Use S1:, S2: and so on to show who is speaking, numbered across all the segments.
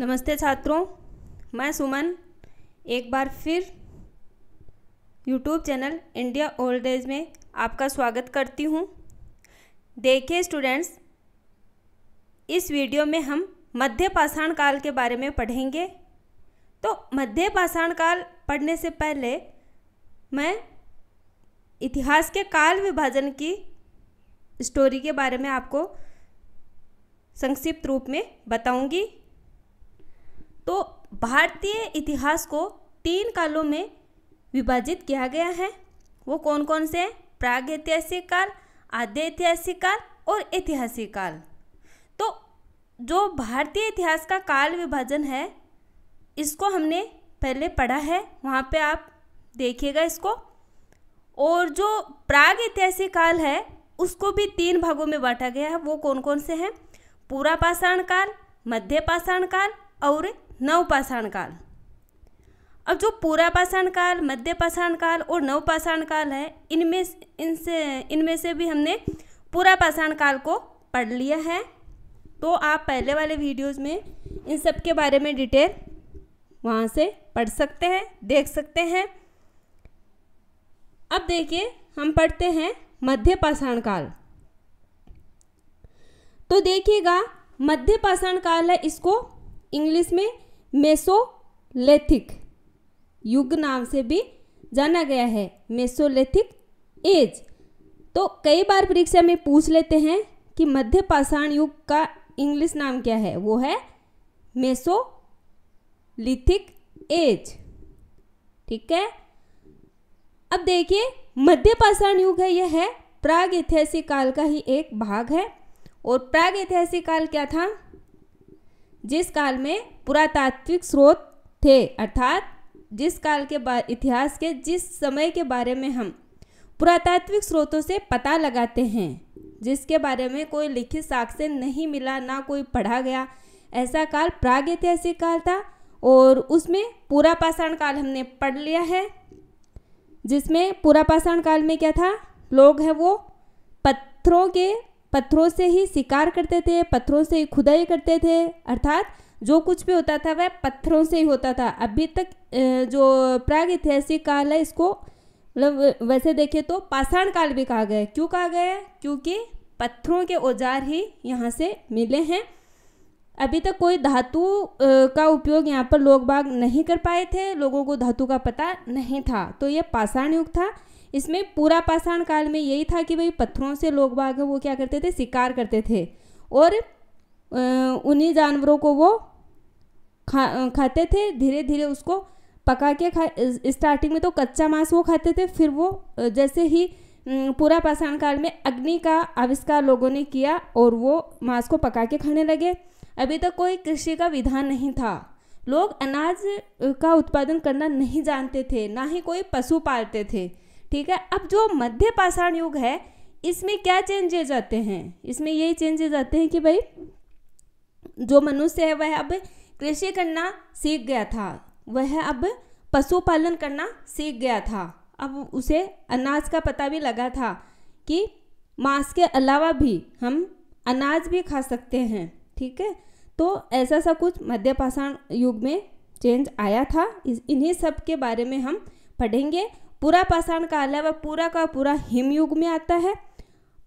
S1: नमस्ते छात्रों मैं सुमन एक बार फिर YouTube channel India old age में आपका स्वागत करती हूँ देखिए स्टूडेंट्स इस वीडियो में हम मध्य पाषाण काल के बारे में पढ़ेंगे तो मध्य पाषाण काल पढ़ने से पहले मैं इतिहास के काल विभाजन की स्टोरी के बारे में आपको संक्षिप्त रूप में बताऊंगी तो भारतीय इतिहास को तीन कालों में विभाजित किया गया है वो कौन कौन से हैं प्राग ऐतिहासिक काल आद्य ऐतिहासिक काल और ऐतिहासिक काल तो जो भारतीय इतिहास का काल विभाजन है इसको हमने पहले पढ़ा है वहाँ पे आप देखिएगा इसको और जो प्राग ऐतिहासिक काल है उसको भी तीन भागों में बांटा गया है वो कौन कौन से हैं पूरा पाषाण काल मध्य पाषाण काल और नवपाषाण काल अब जो पूरा पाषाण काल मध्य पाषाण काल और नव पाषाण काल है इनमें इनसे इनमें से भी हमने पूरा पाषाण काल को पढ़ लिया है तो आप पहले वाले वीडियोस में इन सब के बारे में डिटेल वहाँ से पढ़ सकते हैं देख सकते हैं अब देखिए हम पढ़ते हैं मध्य पाषाण काल तो देखिएगा मध्य पाषाण काल है इसको इंग्लिश में मेसोलेथिक युग नाम से भी जाना गया है मेसोलेथिक एज तो कई बार परीक्षा में पूछ लेते हैं कि मध्य पाषाण युग का इंग्लिश नाम क्या है वो है मेसोलिथिक एज ठीक है अब देखिए मध्य पाषाण युग है यह है प्राग ऐतिहासिक काल का ही एक भाग है और प्राग ऐतिहासिक काल क्या था जिस काल में पुरातात्विक स्रोत थे अर्थात जिस काल के इतिहास के जिस समय के बारे में हम पुरातात्विक स्रोतों से पता लगाते हैं जिसके बारे में कोई लिखित साक्ष्य नहीं मिला ना कोई पढ़ा गया ऐसा काल प्राग ऐतिहासिक काल था और उसमें पूरा पाषाण काल हमने पढ़ लिया है जिसमें पूरा पाषाण काल में क्या था लोग हैं वो पत्थरों के पत्थरों से ही शिकार करते थे पत्थरों से ही खुदाई करते थे अर्थात जो कुछ भी होता था वह पत्थरों से ही होता था अभी तक जो प्राग ऐतिहासिक काल है इसको मतलब वैसे देखें तो पाषाण काल भी कहा गया है क्यों कहा गया है क्योंकि पत्थरों के औजार ही यहाँ से मिले हैं अभी तक कोई धातु का उपयोग यहाँ पर लोग बाग नहीं कर पाए थे लोगों को धातु का पता नहीं था तो ये पाषाण युग था इसमें पूरा पाषाण काल में यही था कि भाई पत्थरों से लोग बाग वो क्या करते थे शिकार करते थे और उन्हीं जानवरों को वो खा खाते थे धीरे धीरे उसको पका के खा स्टार्टिंग में तो कच्चा मांस वो खाते थे फिर वो जैसे ही पूरा पाषाण काल में अग्नि का आविष्कार लोगों ने किया और वो मांस को पका के खाने लगे अभी तक कोई कृषि का विधान नहीं था लोग अनाज का उत्पादन करना नहीं जानते थे ना ही कोई पशु पालते थे ठीक है अब जो मध्य पाषाण युग है इसमें क्या चेंजेज आते हैं इसमें यही चेंजेज आते हैं कि भाई जो मनुष्य है वह अब कृषि करना सीख गया था वह अब पशुपालन करना सीख गया था अब उसे अनाज का पता भी लगा था कि मांस के अलावा भी हम अनाज भी खा सकते हैं ठीक है तो ऐसा सा कुछ मध्य पाषाण युग में चेंज आया था इन्हीं सब के बारे में हम पढ़ेंगे पूरा पाषाण काल है वह पूरा का पूरा हिमयुग में आता है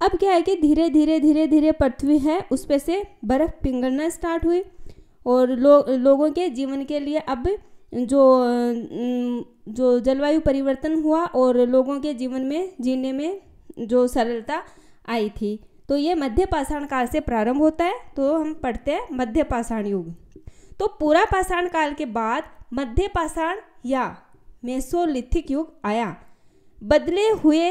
S1: अब क्या है कि धीरे धीरे धीरे धीरे पृथ्वी है उस पर से बर्फ़ पिघलना स्टार्ट हुई और लो, लोगों के जीवन के लिए अब जो जो जलवायु परिवर्तन हुआ और लोगों के जीवन में जीने में जो सरलता आई थी तो ये मध्य पाषाण काल से प्रारंभ होता है तो हम पढ़ते हैं मध्य पाषाण युग तो पूरा पाषाण काल के बाद मध्य पाषाण या मेसोलिथिक युग आया बदले हुए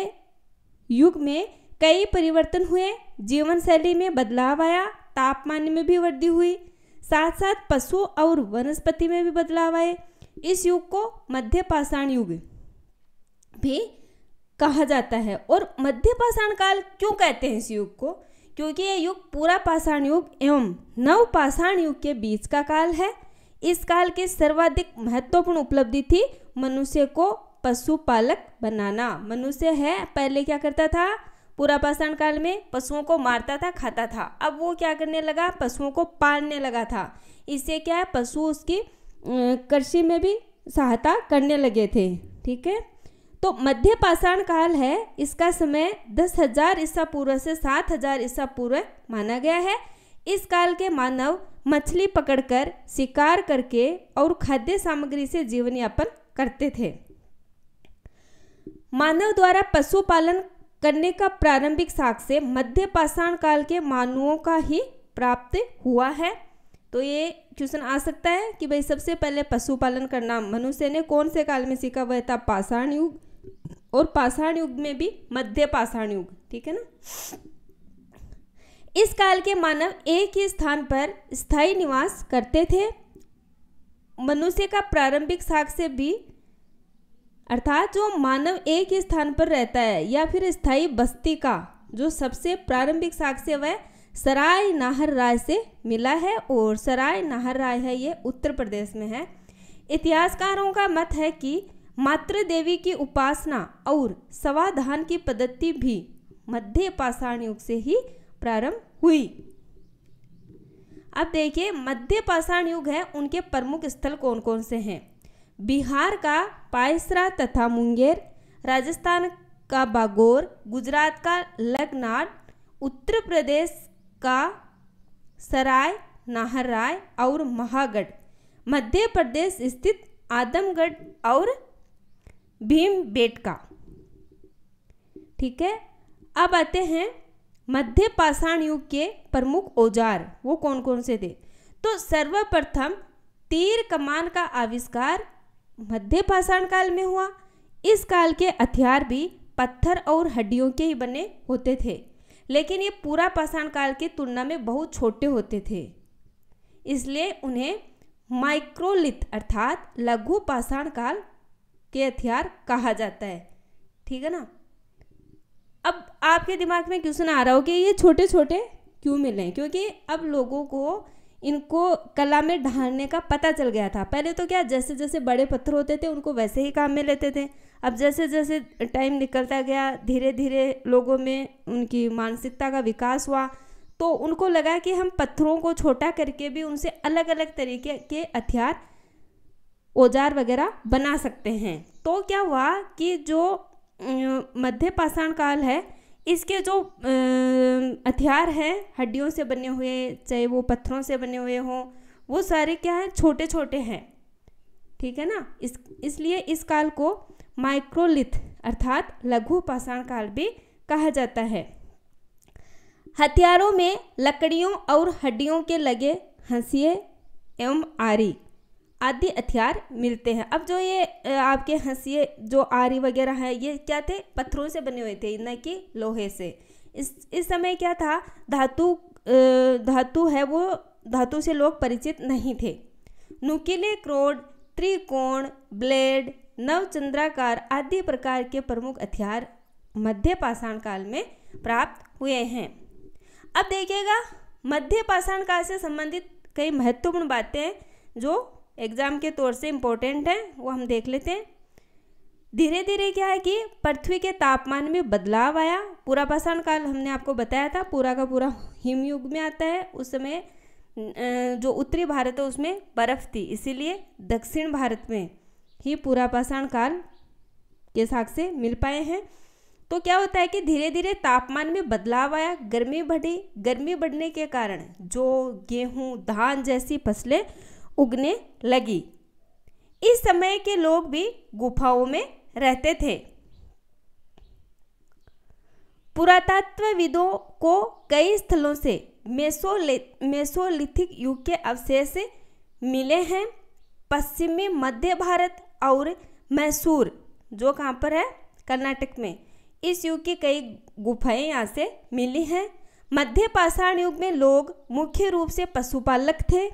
S1: युग में कई परिवर्तन हुए जीवन शैली में बदलाव आया तापमान में भी वृद्धि हुई साथ साथ पशु और वनस्पति में भी बदलाव आए इस युग को मध्य पाषाण युग भी कहा जाता है और मध्य पाषाण काल क्यों कहते हैं इस युग को क्योंकि यह युग पूरा पाषाण युग एवं नव पाषाण युग के बीच का काल है इस काल की सर्वाधिक महत्वपूर्ण उपलब्धि थी मनुष्य को पशुपालक बनाना मनुष्य है पहले क्या करता था पूरा पाषाण काल में पशुओं को मारता था खाता था अब वो क्या करने लगा पशुओं को पालने लगा था इससे क्या है पशु उसकी कृषि में भी सहायता करने लगे थे ठीक है तो मध्य पाषाण काल है इसका समय दस हजार ईसा पूर्व से सात हजार ईसा पूर्व माना गया है इस काल के मानव मछली पकड़कर शिकार करके और खाद्य सामग्री से जीवन यापन करते थे मानव द्वारा पशुपालन करने का प्रारंभिक साक्ष्य मध्य पाषाण काल के मानवों का ही प्राप्त हुआ है तो ये क्वेश्चन आ सकता है कि भाई सबसे पहले पशुपालन करना मनुष्य ने कौन से काल में सीखा वह था पाषाण युग और पाषाण युग में भी मध्य पाषाण युग ठीक है ना इस काल के मानव एक ही स्थान पर स्थायी निवास करते थे मनुष्य का प्रारंभिक साक्ष्य भी अर्थात जो मानव एक ही स्थान पर रहता है या फिर स्थायी बस्ती का जो सबसे प्रारंभिक साक्ष्य वह सराय नाहर राय से मिला है और सराय नाहर राय है ये उत्तर प्रदेश में है इतिहासकारों का मत है कि मातृ देवी की उपासना और सवाधान की पद्धति भी मध्य पाषाण युग से ही प्रारंभ हुई अब देखिए मध्य पाषाण युग है उनके प्रमुख स्थल कौन कौन से हैं बिहार का पायसरा तथा मुंगेर राजस्थान का बागोर गुजरात का लगनाड उत्तर प्रदेश का सराय नाहराय और महागढ़ मध्य प्रदेश स्थित आदमगढ़ और भीम बेट का ठीक है अब आते हैं मध्य पाषाण युग के प्रमुख औजार वो कौन कौन से थे तो सर्वप्रथम तीर कमान का आविष्कार मध्य पाषाण काल में हुआ इस काल के हथियार भी पत्थर और हड्डियों के ही बने होते थे लेकिन ये पूरा पाषाण काल की तुलना में बहुत छोटे होते थे इसलिए उन्हें माइक्रोलिथ अर्थात लघु पाषाण काल के हथियार कहा जाता है ठीक है ना आपके दिमाग में क्वेश्चन आ रहा हो कि ये छोटे छोटे क्यों मिले क्योंकि अब लोगों को इनको कला में ढालने का पता चल गया था पहले तो क्या जैसे जैसे बड़े पत्थर होते थे उनको वैसे ही काम में लेते थे अब जैसे जैसे टाइम निकलता गया धीरे धीरे लोगों में उनकी मानसिकता का विकास हुआ तो उनको लगा कि हम पत्थरों को छोटा करके भी उनसे अलग अलग तरीके के हथियार औजार वगैरह बना सकते हैं तो क्या हुआ कि जो मध्य पाषाण काल है इसके जो हथियार हैं हड्डियों से बने हुए चाहे वो पत्थरों से बने हुए हों वो सारे क्या हैं छोटे छोटे हैं ठीक है ना इस इसलिए इस काल को माइक्रोलिथ अर्थात लघु पाषाण काल भी कहा जाता है हथियारों में लकड़ियों और हड्डियों के लगे हंसिए एवं आरी आदि हथियार मिलते हैं अब जो ये आपके हंसिए जो आरी वगैरह है ये क्या थे पत्थरों से बने हुए थे न कि लोहे से इस इस समय क्या था धातु धातु है वो धातु से लोग परिचित नहीं थे नुकीले क्रोड त्रिकोण ब्लेड नवचंद्राकार आदि प्रकार के प्रमुख हथियार मध्य पाषाण काल में प्राप्त हुए हैं अब देखिएगा मध्य पाषाण काल से संबंधित कई महत्वपूर्ण बातें जो एग्ज़ाम के तौर से इम्पोर्टेंट है वो हम देख लेते हैं धीरे धीरे क्या है कि पृथ्वी के तापमान में बदलाव आया पूरा पाषाण काल हमने आपको बताया था पूरा का पूरा हिमयुग में आता है उस समय अं, जो उत्तरी भारत है उसमें बर्फ़ थी इसीलिए दक्षिण भारत में ही पूरा पाषाण काल के से मिल पाए हैं तो क्या होता है कि धीरे धीरे तापमान में बदलाव आया गर्मी बढ़ी गर्मी बढ़ने के कारण जो गेहूँ धान जैसी फसलें उगने लगी इस समय के लोग भी गुफाओं में रहते थे पुरातत्वविदों को कई स्थलों से मेसोले मेसोलिथिक युग के अवशेष मिले हैं पश्चिमी मध्य भारत और मैसूर जो कहाँ पर है कर्नाटक में इस युग की कई गुफाएं यहाँ से मिली हैं मध्य पाषाण युग में लोग मुख्य रूप से पशुपालक थे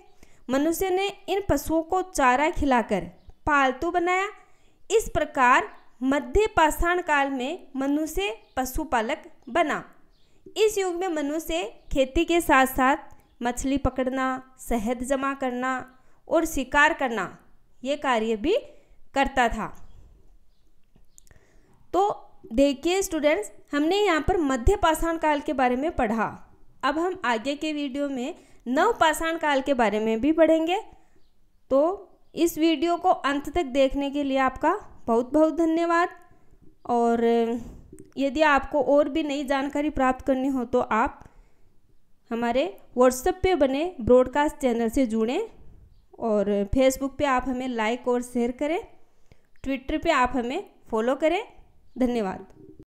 S1: मनुष्य ने इन पशुओं को चारा खिलाकर पालतू बनाया इस प्रकार मध्य पाषाण काल में मनुष्य पशुपालक बना इस युग में मनुष्य खेती के साथ साथ मछली पकड़ना शहद जमा करना और शिकार करना ये कार्य भी करता था तो देखिए स्टूडेंट्स हमने यहाँ पर मध्य पाषाण काल के बारे में पढ़ा अब हम आगे के वीडियो में नव पाषाण काल के बारे में भी पढ़ेंगे तो इस वीडियो को अंत तक देखने के लिए आपका बहुत बहुत धन्यवाद और यदि आपको और भी नई जानकारी प्राप्त करनी हो तो आप हमारे व्हाट्सएप पे बने ब्रॉडकास्ट चैनल से जुड़ें और फेसबुक पे आप हमें लाइक और शेयर करें ट्विटर पे आप हमें फॉलो करें धन्यवाद